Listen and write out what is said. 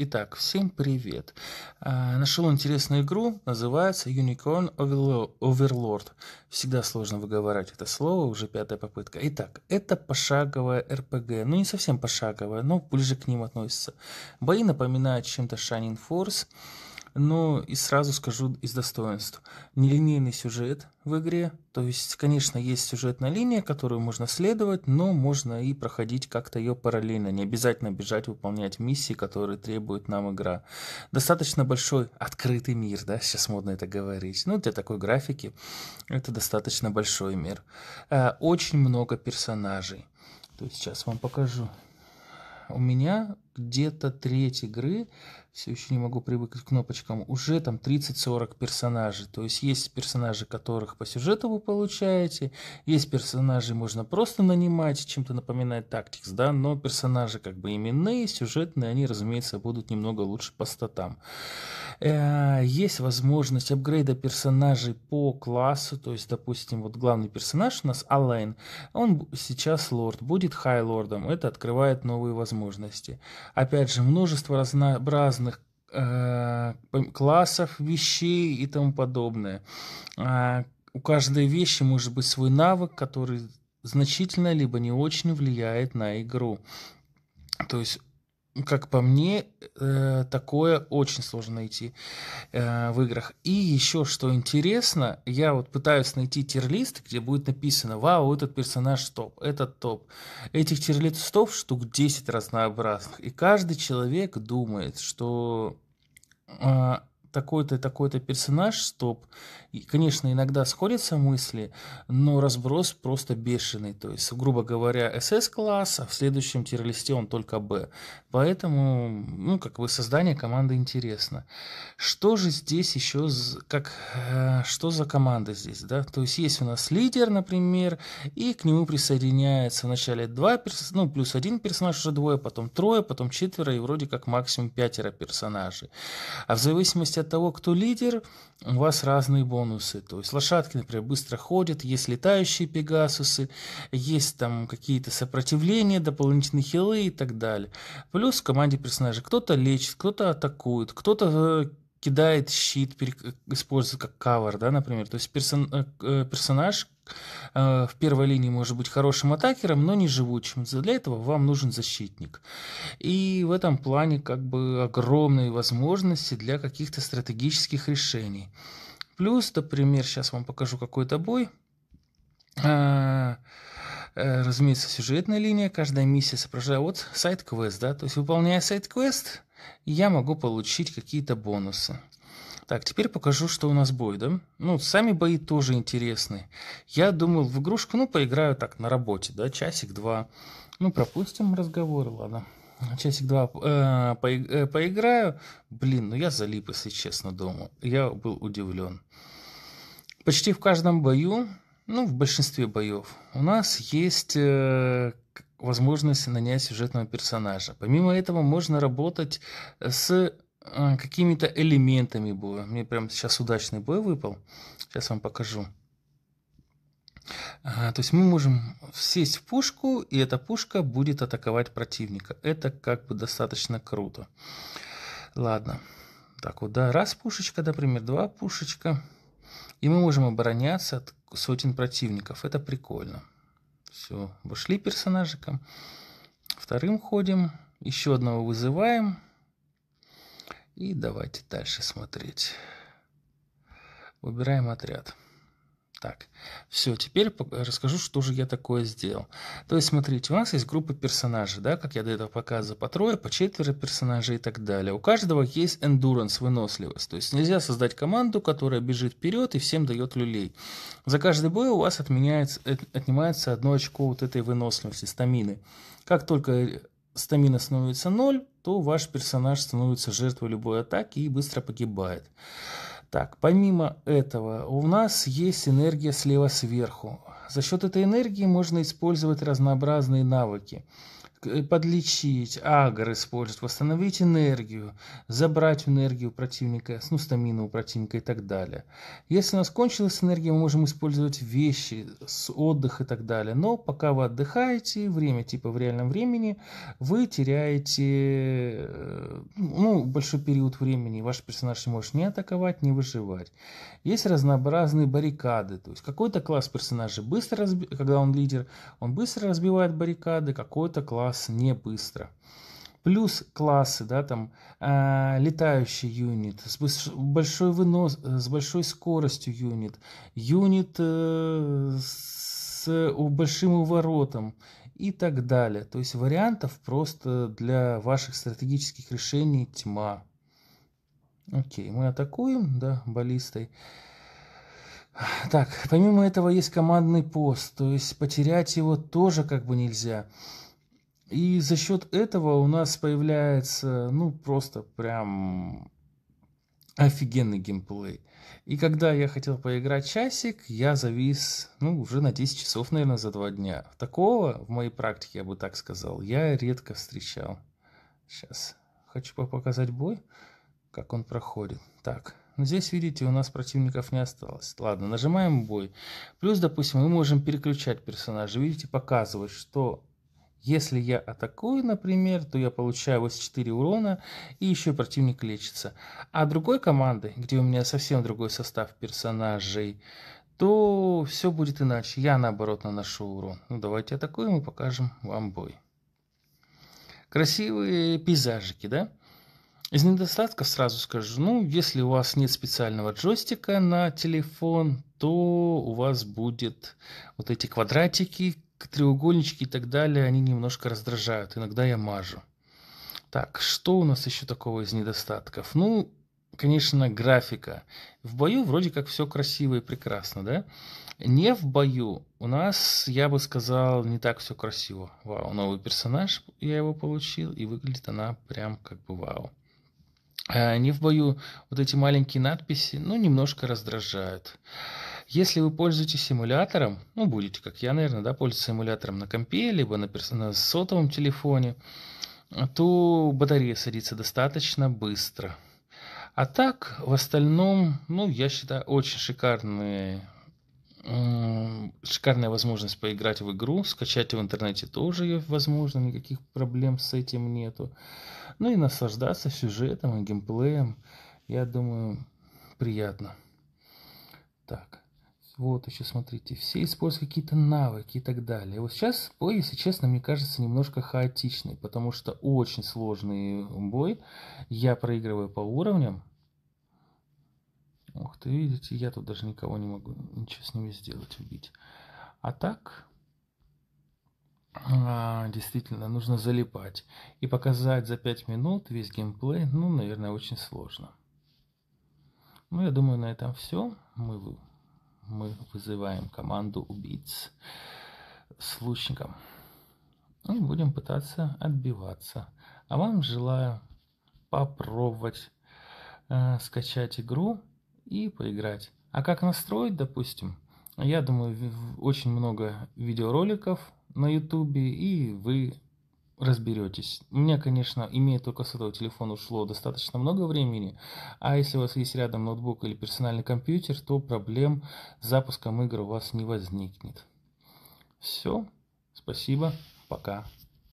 Итак, всем привет. А, нашел интересную игру, называется Unicorn Overlord. Всегда сложно выговаривать это слово, уже пятая попытка. Итак, это пошаговая RPG, ну не совсем пошаговая, но ближе к ним относится. Бои напоминают чем-то Shining Force. Но ну, и сразу скажу из достоинств. Нелинейный сюжет в игре, то есть, конечно, есть сюжетная линия, которую можно следовать, но можно и проходить как-то ее параллельно, не обязательно бежать выполнять миссии, которые требует нам игра. Достаточно большой открытый мир, да, сейчас модно это говорить, ну, для такой графики это достаточно большой мир. Э, очень много персонажей. То есть сейчас вам покажу. У меня где-то треть игры, все еще не могу привыкнуть к кнопочкам, уже там 30-40 персонажей. То есть есть персонажи, которых по сюжету вы получаете, есть персонажи, можно просто нанимать, чем-то напоминает тактикс, да, но персонажи как бы именные, сюжетные, они, разумеется, будут немного лучше по статам. Э, есть возможность апгрейда персонажей по классу, то есть, допустим, вот главный персонаж у нас Алайн, он сейчас лорд, будет хай лордом, это открывает новые возможности опять же, множество разнообразных э, классов вещей и тому подобное. Э, у каждой вещи может быть свой навык, который значительно либо не очень влияет на игру. То есть как по мне, э, такое очень сложно найти э, в играх. И еще что интересно, я вот пытаюсь найти тирлист, где будет написано, вау, этот персонаж топ, этот топ. Этих тирлистов штук 10 разнообразных. И каждый человек думает, что а, такой-то такой-то персонаж, стоп. И, конечно, иногда сходятся мысли, но разброс просто бешеный. То есть, грубо говоря, СС класс а в следующем тирлисте он только Б. Поэтому, ну, как бы создание команды интересно. Что же здесь еще, как, э, что за команда здесь, да? То есть, есть у нас лидер, например, и к нему присоединяется вначале два персонажа, ну, плюс один персонаж уже двое, потом трое, потом четверо, и вроде как максимум пятеро персонажей. А в зависимости от того, кто лидер, у вас разные бонусы. То есть лошадки, например, быстро ходят, есть летающие пегасусы, есть там какие-то сопротивления, дополнительные хилы и так далее. Плюс в команде персонажей кто-то лечит, кто-то атакует, кто-то э, кидает щит, использует как кавер, да, например. То есть персон, э, э, персонаж Э, в первой линии может быть хорошим атакером, но не живучим. Для этого вам нужен защитник. И в этом плане как бы огромные возможности для каких-то стратегических решений. Плюс, например, сейчас вам покажу какой-то бой. Э, э, разумеется, сюжетная линия, каждая миссия сопровождает вот сайт-квест, да, то есть выполняя сайт-квест, я могу получить какие-то бонусы. Так, теперь покажу, что у нас бой, да? Ну, сами бои тоже интересны. Я думал, в игрушку, ну, поиграю так, на работе, да, часик-два. Ну, пропустим разговоры, ладно. Часик-два э, по, э, поиграю. Блин, ну я залип, если честно, дома. Я был удивлен. Почти в каждом бою, ну, в большинстве боев, у нас есть э, возможность нанять сюжетного персонажа. Помимо этого, можно работать с а, какими-то элементами боя. Мне прям сейчас удачный бой выпал. Сейчас вам покажу. А, то есть мы можем сесть в пушку, и эта пушка будет атаковать противника. Это как бы достаточно круто. Ладно. Так вот, да, раз пушечка, например, два пушечка. И мы можем обороняться от сотен противников. Это прикольно. Все, вошли персонажиком. Вторым ходим. Еще одного вызываем. И давайте дальше смотреть. Выбираем отряд. Так, все, теперь расскажу, что же я такое сделал. То есть, смотрите, у нас есть группа персонажей, да, как я до этого показывал, по трое, по четверо персонажей и так далее. У каждого есть эндуранс, выносливость. То есть, нельзя создать команду, которая бежит вперед и всем дает люлей. За каждый бой у вас отменяется, э, отнимается одно очко вот этой выносливости, стамины. Как только э, стамина становится ноль, то ваш персонаж становится жертвой любой атаки и быстро погибает. Так, помимо этого, у нас есть энергия слева сверху. За счет этой энергии можно использовать разнообразные навыки. Э, подлечить, агр использовать, восстановить энергию, забрать энергию противника, ну, стамину у противника и так далее. Если у нас кончилась энергия, мы можем использовать вещи, с отдых и так далее. Но пока вы отдыхаете, время типа в реальном времени, вы теряете э, ну, большой период времени, ваш персонаж не может не атаковать, не выживать. Есть разнообразные баррикады, то есть какой-то класс персонажей быстро, разби... когда он лидер, он быстро разбивает баррикады, какой-то класс класс не быстро. Плюс классы, да, там э, летающий юнит, с большой вынос, с большой скоростью юнит, юнит э, с большим уворотом и так далее. То есть вариантов просто для ваших стратегических решений тьма. Окей, мы атакуем, да, баллистой. Так, помимо этого есть командный пост, то есть потерять его тоже как бы нельзя. И за счет этого у нас появляется, ну, просто прям офигенный геймплей. И когда я хотел поиграть часик, я завис, ну, уже на 10 часов, наверное, за два дня. Такого в моей практике, я бы так сказал, я редко встречал. Сейчас хочу показать бой, как он проходит. Так, но ну, здесь, видите, у нас противников не осталось. Ладно, нажимаем бой. Плюс, допустим, мы можем переключать персонажа. Видите, показывать, что если я атакую, например, то я получаю 84 урона, и еще противник лечится. А другой команды, где у меня совсем другой состав персонажей, то все будет иначе. Я, наоборот, наношу урон. Ну, давайте атакуем и покажем вам бой. Красивые пейзажики, да? Из недостатков сразу скажу, ну, если у вас нет специального джойстика на телефон, то у вас будет вот эти квадратики, треугольнички и так далее, они немножко раздражают. Иногда я мажу. Так, что у нас еще такого из недостатков? Ну, конечно, графика. В бою вроде как все красиво и прекрасно, да? Не в бою. У нас, я бы сказал, не так все красиво. Вау, новый персонаж, я его получил, и выглядит она прям как бы вау. А не в бою вот эти маленькие надписи, ну, немножко раздражают. Если вы пользуетесь симулятором, ну, будете, как я, наверное, да, пользоваться симулятором на компе, либо на, перс- на сотовом телефоне, то батарея садится достаточно быстро. А так, в остальном, ну, я считаю, очень шикарные шикарная возможность поиграть в игру, скачать в интернете тоже ее возможно, никаких проблем с этим нету. Ну и наслаждаться сюжетом и геймплеем, я думаю, приятно. Так. Вот еще, смотрите, все используют какие-то навыки и так далее. Вот сейчас бой, если честно, мне кажется немножко хаотичный, потому что очень сложный бой. Я проигрываю по уровням. Ух ты, видите, я тут даже никого не могу ничего с ними сделать, убить. А так, а, действительно, нужно залипать. И показать за 5 минут весь геймплей, ну, наверное, очень сложно. Ну, я думаю, на этом все. Мы мы вызываем команду убийц с лучником. Ну и будем пытаться отбиваться. А вам желаю попробовать э, скачать игру и поиграть. А как настроить, допустим, я думаю, очень много видеороликов на ютубе, и вы разберетесь. У меня, конечно, имея только сотовый телефон, ушло достаточно много времени, а если у вас есть рядом ноутбук или персональный компьютер, то проблем с запуском игр у вас не возникнет. Все, спасибо, пока.